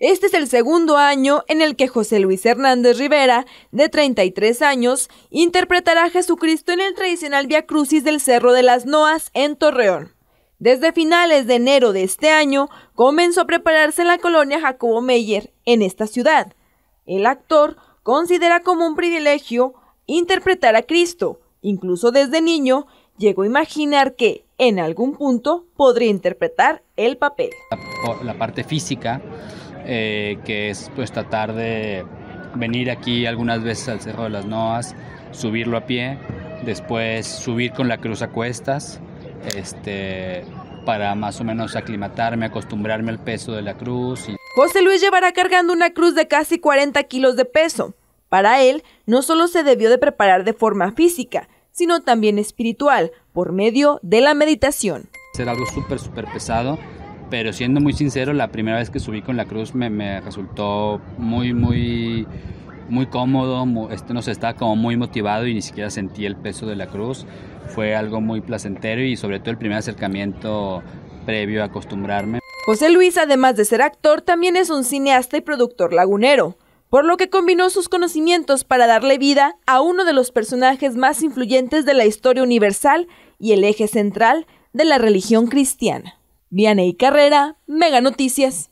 Este es el segundo año en el que José Luis Hernández Rivera, de 33 años, interpretará a Jesucristo en el tradicional Via Crucis del Cerro de las Noas en Torreón. Desde finales de enero de este año comenzó a prepararse en la colonia Jacobo Meyer, en esta ciudad. El actor considera como un privilegio interpretar a Cristo. Incluso desde niño llegó a imaginar que, en algún punto, podría interpretar el papel. la parte física eh, que es pues tratar de venir aquí algunas veces al Cerro de las Noas, subirlo a pie, después subir con la cruz a cuestas, este, para más o menos aclimatarme, acostumbrarme al peso de la cruz. José Luis llevará cargando una cruz de casi 40 kilos de peso. Para él, no solo se debió de preparar de forma física, sino también espiritual, por medio de la meditación. Ser algo súper, súper pesado, pero siendo muy sincero, la primera vez que subí con la cruz me, resultó muy, muy, muy cómodo, este, no sé, estaba como muy motivado y ni siquiera sentí el peso de la cruz. Fue algo muy placentero y sobre todo el primer acercamiento previo a acostumbrarme. José Luis, además de ser actor, también es un cineasta y productor lagunero, por lo que combinó sus conocimientos para darle vida a uno de los personajes más influyentes de la historia universal y el eje central de la religión cristiana. Vianey Carrera, Mega Noticias.